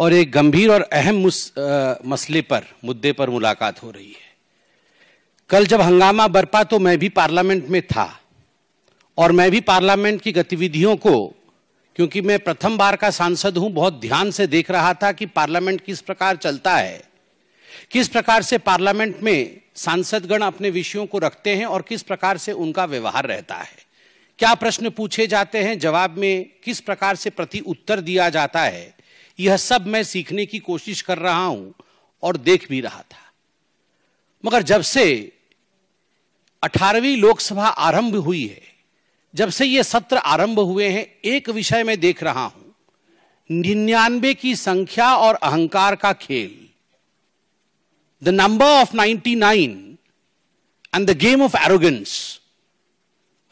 और एक गंभीर और अहम मसले पर मुद्दे पर मुलाकात हो रही है कल जब हंगामा बरपा तो मैं भी पार्लियामेंट में था और मैं भी पार्लियामेंट की गतिविधियों को क्योंकि मैं प्रथम बार का सांसद हूं बहुत ध्यान से देख रहा था कि पार्लियामेंट किस प्रकार चलता है किस प्रकार से पार्लियामेंट में सांसदगण अपने विषयों को रखते हैं और किस प्रकार से उनका व्यवहार रहता है क्या प्रश्न पूछे जाते हैं जवाब में किस प्रकार से प्रति उत्तर दिया जाता है यह सब मैं सीखने की कोशिश कर रहा हूं और देख भी रहा था मगर जब से 18वीं लोकसभा आरंभ हुई है जब से ये सत्र आरंभ हुए हैं एक विषय में देख रहा हूं निन्यानवे की संख्या और अहंकार का खेल the number of 99 and the game of arrogance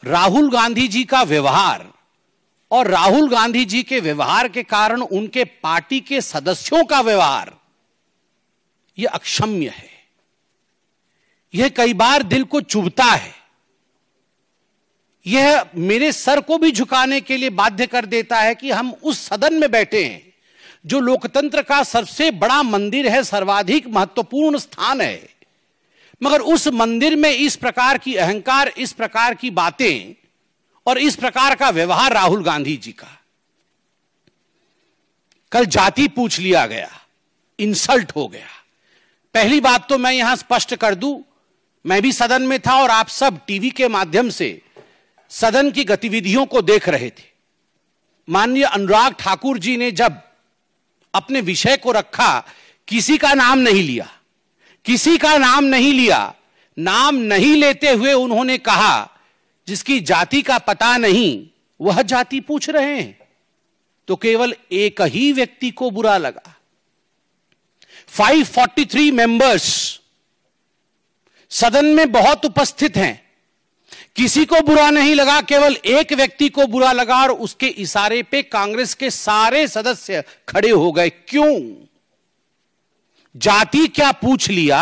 Rahul Gandhi ji का व्यवहार और राहुल गांधी जी के व्यवहार के कारण उनके पार्टी के सदस्यों का व्यवहार यह अक्षम्य है यह कई बार दिल को चुभता है यह मेरे सर को भी झुकाने के लिए बाध्य कर देता है कि हम उस सदन में बैठे हैं जो लोकतंत्र का सबसे बड़ा मंदिर है सर्वाधिक महत्वपूर्ण स्थान है मगर उस मंदिर में इस प्रकार की अहंकार इस प्रकार की बातें और इस प्रकार का व्यवहार राहुल गांधी जी का कल जाति पूछ लिया गया इंसल्ट हो गया पहली बात तो मैं यहां स्पष्ट कर दूं मैं भी सदन में था और आप सब टीवी के माध्यम से सदन की गतिविधियों को देख रहे थे माननीय अनुराग ठाकुर जी ने जब अपने विषय को रखा किसी का नाम नहीं लिया किसी का नाम नहीं लिया नाम नहीं लेते हुए उन्होंने कहा जिसकी जाति का पता नहीं वह जाति पूछ रहे हैं तो केवल एक ही व्यक्ति को बुरा लगा 543 मेंबर्स सदन में बहुत उपस्थित हैं किसी को बुरा नहीं लगा केवल एक व्यक्ति को बुरा लगा और उसके इशारे पे कांग्रेस के सारे सदस्य खड़े हो गए क्यों जाति क्या पूछ लिया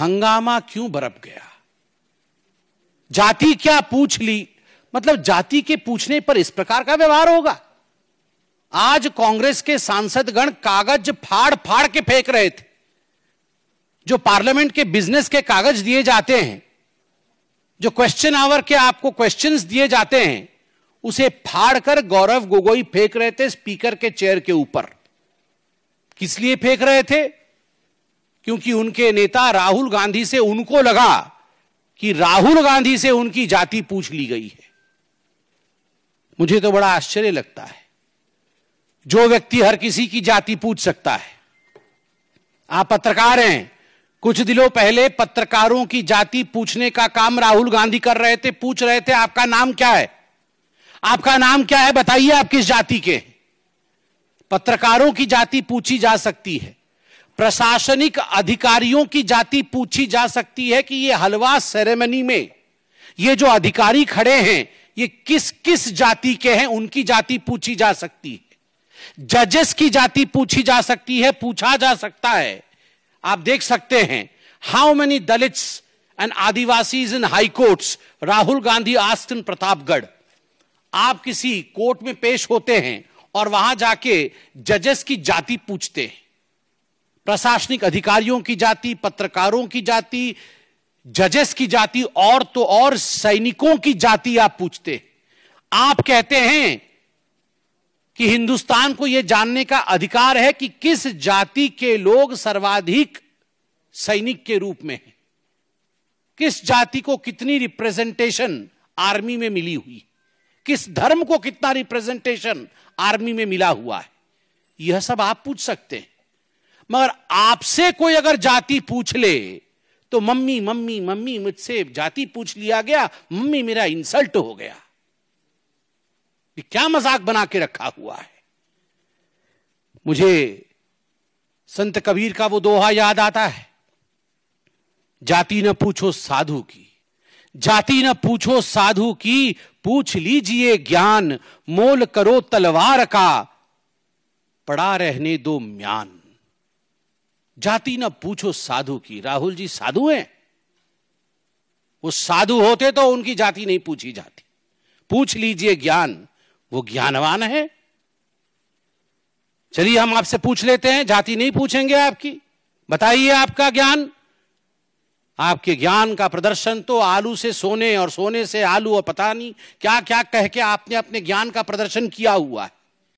हंगामा क्यों बरप गया जाति क्या पूछ ली मतलब जाति के पूछने पर इस प्रकार का व्यवहार होगा आज कांग्रेस के सांसदगण कागज फाड़ फाड़ के फेंक रहे थे जो पार्लियामेंट के बिजनेस के कागज दिए जाते हैं जो क्वेश्चन आवर के आपको क्वेश्चंस दिए जाते हैं उसे फाड़कर गौरव गोगोई फेंक रहे थे स्पीकर के चेयर के ऊपर किस लिए फेंक रहे थे क्योंकि उनके नेता राहुल गांधी से उनको लगा कि राहुल गांधी से उनकी जाति पूछ ली गई है मुझे तो बड़ा आश्चर्य लगता है जो व्यक्ति हर किसी की जाति पूछ सकता है आप पत्रकार हैं कुछ दिनों पहले पत्रकारों की जाति पूछने का काम राहुल गांधी कर रहे थे पूछ रहे थे आपका नाम क्या है आपका नाम क्या है बताइए आप किस जाति के पत्रकारों की जाति पूछी जा सकती है प्रशासनिक अधिकारियों की जाति पूछी जा सकती है कि ये हलवा सेरेमनी में ये जो अधिकारी खड़े हैं ये किस किस जाति के हैं उनकी जाति पूछी जा सकती है जजेस की जाति पूछी जा सकती है पूछा जा सकता है आप देख सकते हैं how many Dalits and Adivasi in high courts Rahul Gandhi आस्तिन प्रतापगढ़ आप किसी कोर्ट में पेश होते हैं और वहां जाके जजेस की जाति पूछते हैं प्रशासनिक अधिकारियों की जाति पत्रकारों की जाति जजेस की जाति और तो और सैनिकों की जाति आप पूछते आप कहते हैं कि हिंदुस्तान को यह जानने का अधिकार है कि किस जाति के लोग सर्वाधिक सैनिक के रूप में हैं किस जाति को कितनी रिप्रेजेंटेशन आर्मी में मिली हुई किस धर्म को कितना रिप्रेजेंटेशन आर्मी में मिला हुआ है यह सब आप पूछ सकते हैं मगर आपसे कोई अगर जाति पूछ ले तो मम्मी मम्मी मम्मी मुझसे जाति पूछ लिया गया मम्मी मेरा इंसल्ट हो गया ये क्या मजाक बना के रखा हुआ है मुझे संत कबीर का वो दोहा याद आता है जाति न पूछो साधु की जाति न पूछो साधु की पूछ लीजिए ज्ञान मोल करो तलवार का पड़ा रहने दो म्यान जाति ना पूछो साधु की राहुल जी साधु हैं वो साधु होते तो उनकी जाति नहीं पूछी जाती पूछ लीजिए ज्ञान वो ज्ञानवान है चलिए हम आपसे पूछ लेते हैं जाति नहीं पूछेंगे आपकी बताइए आपका ज्ञान आपके ज्ञान का प्रदर्शन तो आलू से सोने और सोने से आलू और पता नहीं क्या क्या कह के आपने अपने ज्ञान का प्रदर्शन किया हुआ है